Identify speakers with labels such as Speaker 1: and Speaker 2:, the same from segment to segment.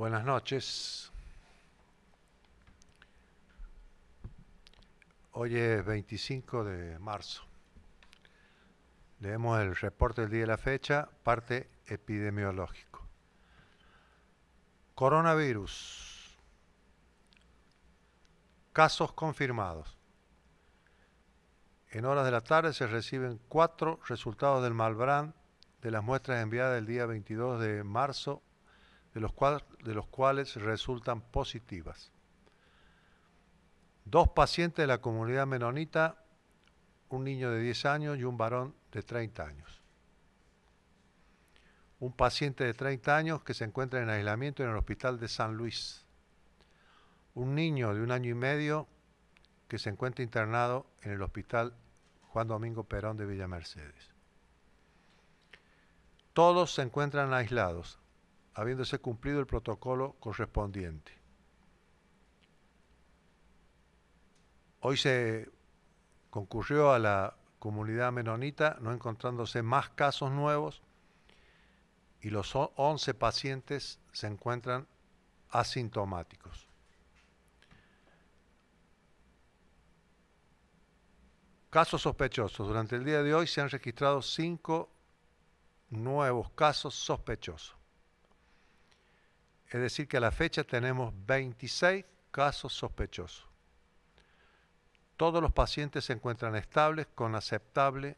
Speaker 1: Buenas noches. Hoy es 25 de marzo. Leemos el reporte del día de la fecha, parte epidemiológico. Coronavirus. Casos confirmados. En horas de la tarde se reciben cuatro resultados del malbrán de las muestras enviadas el día 22 de marzo de los, de los cuales resultan positivas. Dos pacientes de la comunidad menonita, un niño de 10 años y un varón de 30 años. Un paciente de 30 años que se encuentra en aislamiento en el hospital de San Luis. Un niño de un año y medio que se encuentra internado en el hospital Juan Domingo Perón de Villa Mercedes. Todos se encuentran aislados, habiéndose cumplido el protocolo correspondiente. Hoy se concurrió a la comunidad menonita, no encontrándose más casos nuevos y los 11 pacientes se encuentran asintomáticos. Casos sospechosos. Durante el día de hoy se han registrado cinco nuevos casos sospechosos. Es decir, que a la fecha tenemos 26 casos sospechosos. Todos los pacientes se encuentran estables con aceptable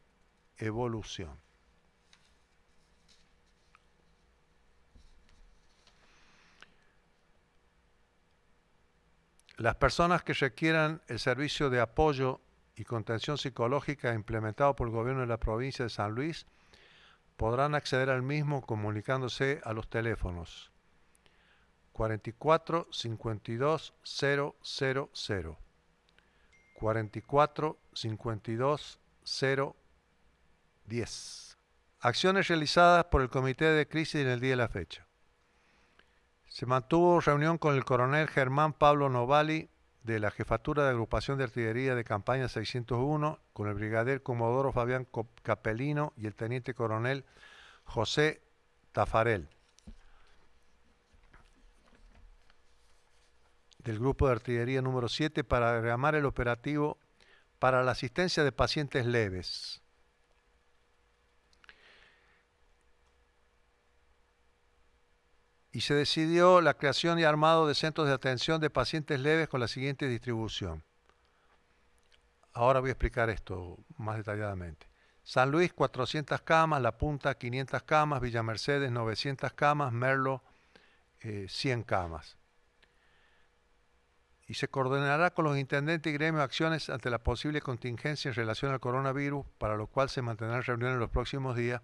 Speaker 1: evolución. Las personas que requieran el servicio de apoyo y contención psicológica implementado por el gobierno de la provincia de San Luis podrán acceder al mismo comunicándose a los teléfonos 44 52 44 52 Acciones realizadas por el Comité de Crisis en el día de la fecha. Se mantuvo reunión con el coronel Germán Pablo Novali de la Jefatura de Agrupación de Artillería de Campaña 601, con el brigadier Comodoro Fabián Capelino y el teniente coronel José Tafarel. del Grupo de Artillería número 7 para reamar el operativo para la asistencia de pacientes leves. Y se decidió la creación y armado de centros de atención de pacientes leves con la siguiente distribución. Ahora voy a explicar esto más detalladamente. San Luis 400 camas, La Punta 500 camas, Villa Mercedes 900 camas, Merlo 100 eh, camas y se coordinará con los intendentes y gremios acciones ante la posible contingencia en relación al coronavirus, para lo cual se mantendrán reuniones en los próximos días